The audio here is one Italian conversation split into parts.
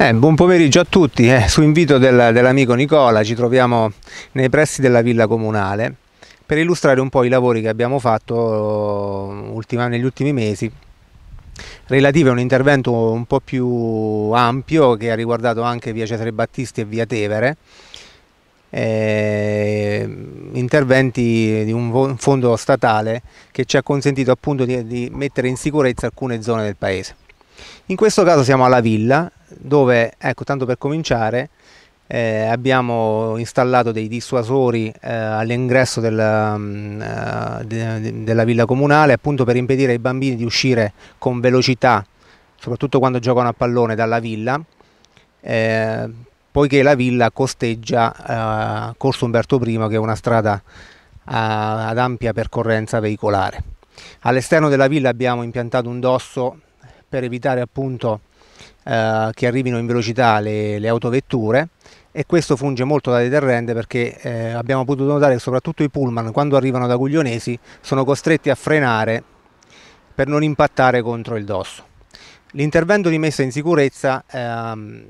Eh, buon pomeriggio a tutti, eh, su invito del, dell'amico Nicola ci troviamo nei pressi della villa comunale per illustrare un po' i lavori che abbiamo fatto eh, ultima, negli ultimi mesi relativi a un intervento un po' più ampio che ha riguardato anche via Cesare Battisti e via Tevere eh, interventi di un fondo statale che ci ha consentito appunto di, di mettere in sicurezza alcune zone del paese. In questo caso siamo alla villa dove, ecco, tanto per cominciare, eh, abbiamo installato dei dissuasori eh, all'ingresso della, mh, mm, eh, de, de, della villa comunale appunto per impedire ai bambini di uscire con velocità, soprattutto quando giocano a pallone dalla villa, eh, poiché la villa costeggia eh, Corso Umberto I che è una strada eh, ad ampia percorrenza veicolare. All'esterno della villa abbiamo impiantato un dosso per evitare appunto eh, che arrivino in velocità le, le, autovetture e questo funge molto da deterrente perché eh, abbiamo potuto notare che soprattutto i pullman quando arrivano da Guglionesi sono costretti a frenare per non impattare contro il dosso. L'intervento di messa in sicurezza ehm,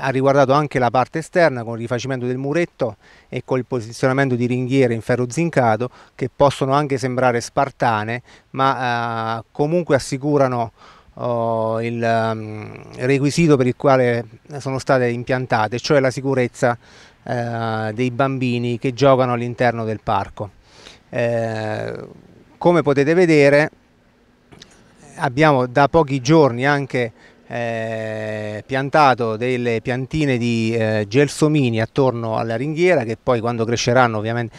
ha riguardato anche la parte esterna con il rifacimento del muretto e col posizionamento di ringhiere in ferro zincato che possono anche sembrare spartane ma eh, comunque assicurano il um, requisito per il quale sono state impiantate, cioè la sicurezza eh, dei bambini che giocano all'interno del parco. Eh, come potete vedere abbiamo da pochi giorni anche eh, piantato delle piantine di gelsomini attorno alla ringhiera che poi quando cresceranno ovviamente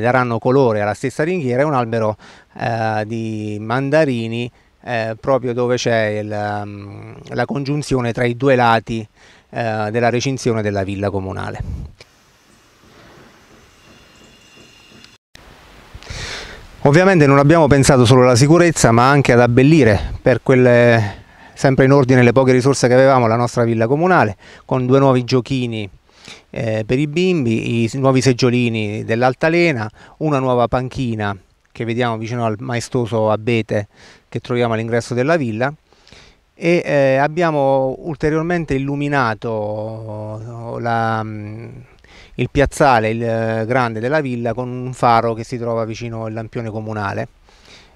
daranno colore alla stessa ringhiera, e un albero di mandarini eh, proprio dove c'è mm, la, congiunzione tra i due lati eh, della recinzione della villa comunale. Ovviamente non abbiamo pensato solo alla sicurezza ma anche ad abbellire per quelle sempre in ordine le poche risorse che avevamo la nostra villa comunale con due nuovi giochini eh, per i bimbi, i nuovi seggiolini dell'altalena, una nuova panchina che vediamo vicino al maestoso abete che troviamo all'ingresso della villa e eh, abbiamo ulteriormente illuminato oh, la, mm, il piazzale il eh, grande della villa con un faro che si trova vicino al lampione comunale.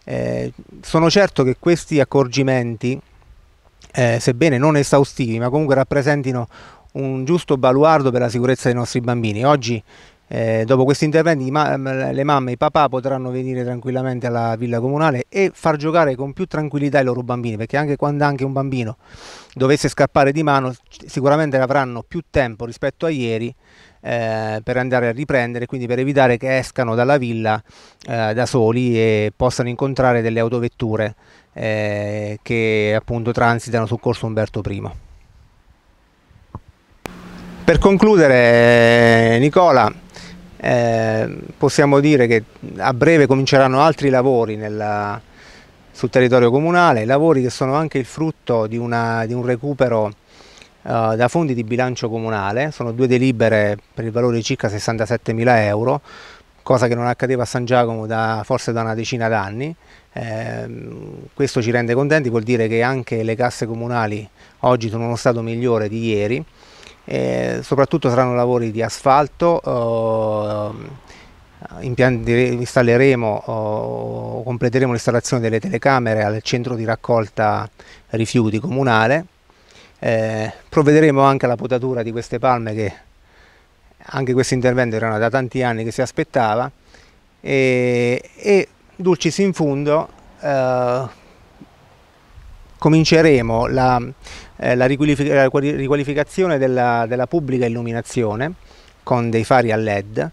Eh, sono certo che questi accorgimenti, eh, sebbene non esaustivi, ma comunque rappresentino un giusto baluardo per la sicurezza dei nostri bambini. Oggi eh, dopo questi interventi ma ehm, le mamme e i papà potranno venire tranquillamente alla villa comunale e far giocare con più tranquillità i loro bambini, perché anche quando anche un bambino dovesse scappare di mano, sicuramente avranno più tempo rispetto a ieri eh, per andare a riprendere, quindi per evitare che escano dalla villa eh, da soli e possano incontrare delle autovetture eh, che appunto transitano sul corso Umberto I. Per concludere, Nicola, eh, possiamo dire che a breve cominceranno altri lavori nella, sul territorio comunale, lavori che sono anche il frutto di, una, di un recupero eh, da fondi di bilancio comunale, sono due delibere per il valore di circa 67 mila euro, cosa che non accadeva a San Giacomo da, forse da una decina d'anni. Eh, questo ci rende contenti, vuol dire che anche le casse comunali oggi sono uno stato migliore di ieri eh, soprattutto saranno lavori di asfalto, eh, installeremo o completeremo l'installazione delle telecamere al centro di raccolta rifiuti comunale, eh, provvederemo anche alla potatura di queste palme che anche questo intervento era da tanti anni che si aspettava e, e dulcis in fundo eh, cominceremo la, eh, la, riqualificazione della, della pubblica illuminazione con dei fari a LED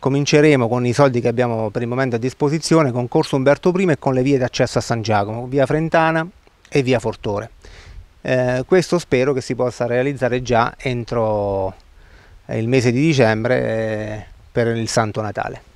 cominceremo con i soldi che abbiamo per il momento a disposizione con Corso Umberto I e con le vie d'accesso a San Giacomo, via Frentana e via Fortore. Eh, questo spero che si possa realizzare già entro eh, il mese di dicembre eh, per il Santo Natale.